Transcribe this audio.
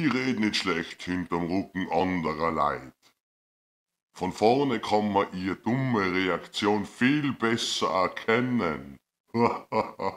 Die reden nicht schlecht hinterm Rücken anderer Leid. Von vorne kann man ihr dumme Reaktion viel besser erkennen.